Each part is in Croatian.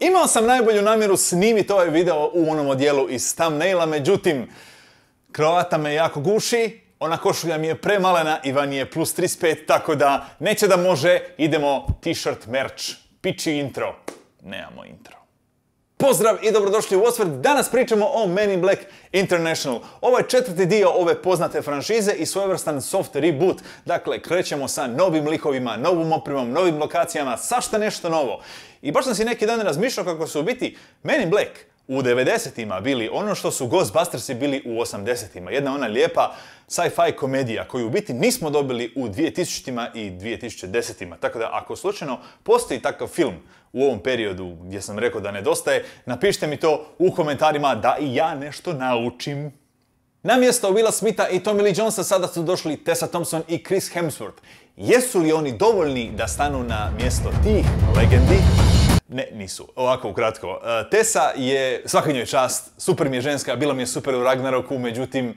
Imao sam najbolju namjeru snimiti ovaj video u onom odjelu iz thumbnaila, međutim, krovata me jako guši, ona košulja mi je premalena i van je plus 35, tako da neće da može, idemo t-shirt merch, pići intro. Nemamo intro. Pozdrav i dobrodošli u Osvrt. Danas pričamo o Men in Black International. Ovo je četvrti dio ove poznate franšize i svojevrstan soft reboot. Dakle, krećemo sa novim likovima, novom oprimom, novim lokacijama, sašta nešto novo. I baš sam si neki dan razmišljao kako su u biti Men in Black u 90-ima bili ono što su Ghostbustersi bili u 80-ima. Jedna ona lijepa sci-fi komedija koju u biti nismo dobili u 2000-ima i 2010-ima. Tako da ako slučajno postoji takav film u ovom periodu gdje sam rekao da nedostaje, napišite mi to u komentarima da i ja nešto naučim. Na mjesto Willa Smitha i Tommy Lee Jonesa sada su došli Tessa Thompson i Chris Hemsworth. Jesu li oni dovoljni da stanu na mjesto tih legendi? Ne, nisu. Ovako, ukratko. E, Tesa je, svaka njoj čast, super mi je ženska, bila mi je super u Ragnaroku, međutim,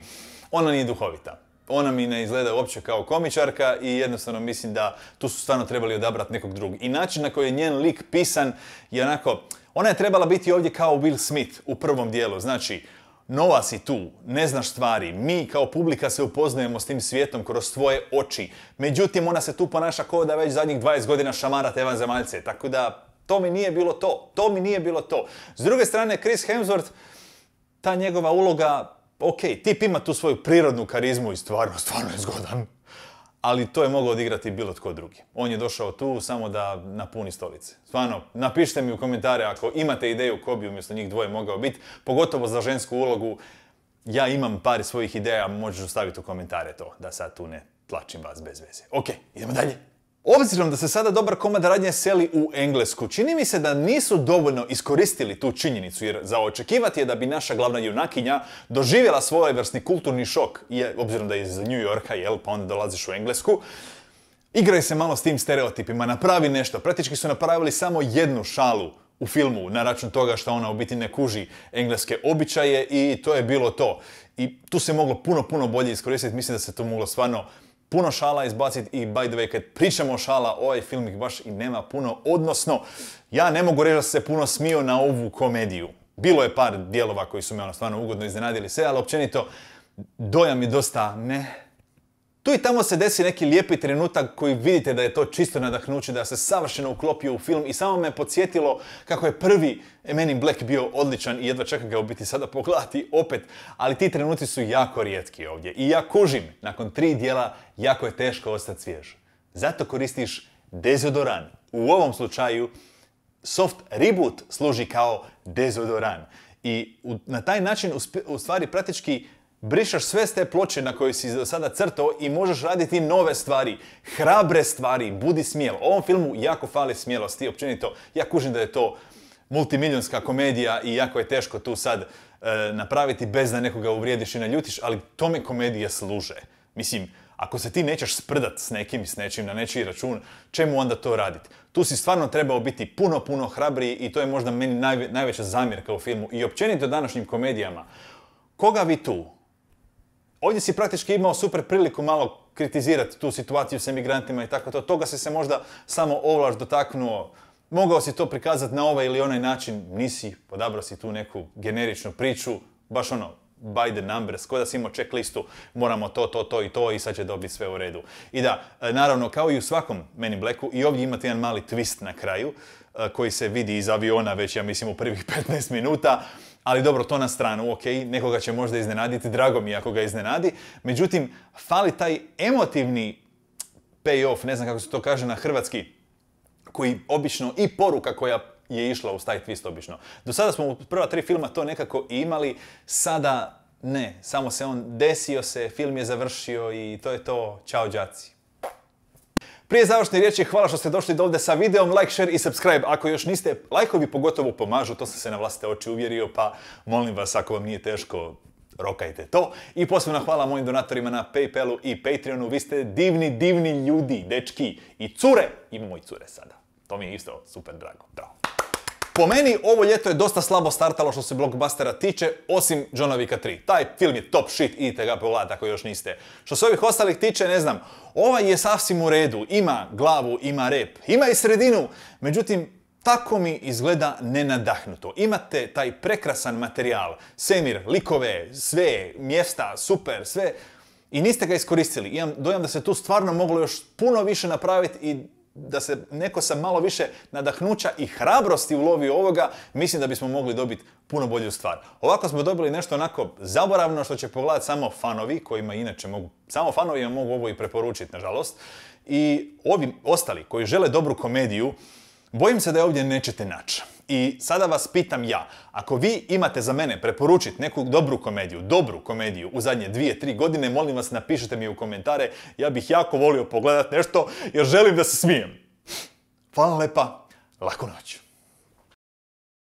ona nije duhovita. Ona mi ne izgleda uopće kao komičarka i jednostavno mislim da tu su stvarno trebali odabrati nekog drugog. I način na koji je njen lik pisan je onako, ona je trebala biti ovdje kao Will Smith u prvom dijelu. Znači, nova si tu, ne znaš stvari, mi kao publika se upoznajemo s tim svijetom kroz tvoje oči. Međutim, ona se tu ponaša kao da već zadnjih 20 godina šamara te Zemaljce tako da to mi nije bilo to. To mi nije bilo to. S druge strane, Chris Hemsworth, ta njegova uloga, ok, tip ima tu svoju prirodnu karizmu i stvarno, stvarno je zgodan. Ali to je mogao odigrati bilo tko drugi. On je došao tu samo da napuni stolice. Stvarno, napišite mi u komentare ako imate ideju ko bi umjesto njih dvoje mogao biti, pogotovo za žensku ulogu. Ja imam par svojih ideja, možeš staviti u komentare to, da sad tu ne tlačim vas bez veze. Ok, idemo dalje. Obzirom da se sada dobar komad radnje seli u Englesku, čini mi se da nisu dovoljno iskoristili tu činjenicu, jer za očekivati je da bi naša glavna junakinja doživjela svoj svojevrsni kulturni šok, je, obzirom da je iz New Yorka, jel, pa onda dolaziš u Englesku, igraj se malo s tim stereotipima, napravi nešto. Praktički su napravili samo jednu šalu u filmu na račun toga što ona u biti ne kuži engleske običaje i to je bilo to. I tu se moglo puno, puno bolje iskoristiti, mislim da se to moglo stvarno puno šala izbaciti i by the way, kad pričamo o šala, ovaj film ih baš i nema puno, odnosno, ja ne mogu reći da se puno smio na ovu komediju. Bilo je par dijelova koji su me ono stvarno ugodno iznenadili sve, ali općenito dojam je dosta ne, tu i tamo se desi neki lijepi trenutak koji vidite da je to čisto nadahnuće, da se savršeno uklopio u film i samo me podsjetilo kako je prvi Men in Black bio odličan i jedva čekam ga u biti sada pogledati opet, ali ti trenuci su jako rijetki ovdje i ja kužim, nakon tri dijela jako je teško ostati svjež. Zato koristiš dezodoran. U ovom slučaju soft reboot služi kao dezodoran i na taj način u stvari praktički Brišaš sve s te ploče na kojoj si do sada crtao i možeš raditi nove stvari, hrabre stvari, budi smjel. Ovom filmu jako fali smjelosti, općenito, ja kužim da je to multimiljonska komedija i jako je teško tu sad e, napraviti bez da nekoga uvrijediš i naljutiš, ali tome komedija služe. Mislim, ako se ti nećeš sprdat s nekim i s nečim na nečiji račun, čemu onda to raditi? Tu si stvarno trebao biti puno, puno hrabriji i to je možda meni najveća zamjerka u filmu i općenito današnjim komedijama. Koga vi tu ovdje si praktički imao super priliku malo kritizirati tu situaciju s emigrantima i tako to. Toga si se možda samo ovlaš dotaknuo. Mogao si to prikazati na ovaj ili onaj način, nisi, podabrao si tu neku generičnu priču, baš ono, by the numbers, kao da si imao checklistu, moramo to, to, to i to i sad će dobiti sve u redu. I da, e, naravno, kao i u svakom meni Blacku, i ovdje imate jedan mali twist na kraju, e, koji se vidi iz aviona već, ja mislim, u prvih 15 minuta, ali dobro, to na stranu, ok, nekoga će možda iznenaditi, drago mi ako ga iznenadi. Međutim, fali taj emotivni payoff, ne znam kako se to kaže na hrvatski, koji obično i poruka koja je išla uz taj twist obično. Do sada smo u prva tri filma to nekako imali, sada ne, samo se on desio se, film je završio i to je to, čao đaci. Prije završne riječi, hvala što ste došli do ovdje sa videom, like, share i subscribe. Ako još niste, lajkovi pogotovo pomažu, to sam se na vlastite oči uvjerio, pa molim vas, ako vam nije teško, rokajte to. I posebno hvala mojim donatorima na Paypalu i Patreonu. Vi ste divni, divni ljudi, dečki i cure. Imamo i cure sada. To mi je isto super drago. Bravo. Po meni ovo ljeto je dosta slabo startalo što se blockbustera tiče, osim Johna Wicka 3. Taj film je top shit, idite ga pogledati ako još niste. Što se ovih ostalih tiče, ne znam, ovaj je sasvim u redu, ima glavu, ima rep, ima i sredinu, međutim, tako mi izgleda nenadahnuto. Imate taj prekrasan materijal, semir, likove, sve, mjesta, super, sve, i niste ga iskoristili. Imam dojam da se tu stvarno moglo još puno više napraviti i da se neko sa malo više nadahnuća i hrabrosti ulovi ovoga, mislim da bismo mogli dobiti puno bolju stvar. Ovako smo dobili nešto onako zaboravno što će pogledati samo fanovi, kojima inače mogu, samo fanovima mogu ovo i preporučiti, nažalost. I ovi ostali koji žele dobru komediju, Bojim se da je ovdje nećete naći. I sada vas pitam ja, ako vi imate za mene preporučiti neku dobru komediju, dobru komediju u zadnje dvije, tri godine, molim vas napišite mi u komentare, ja bih jako volio pogledat nešto jer želim da se smijem. Hvala lepa, laku noć.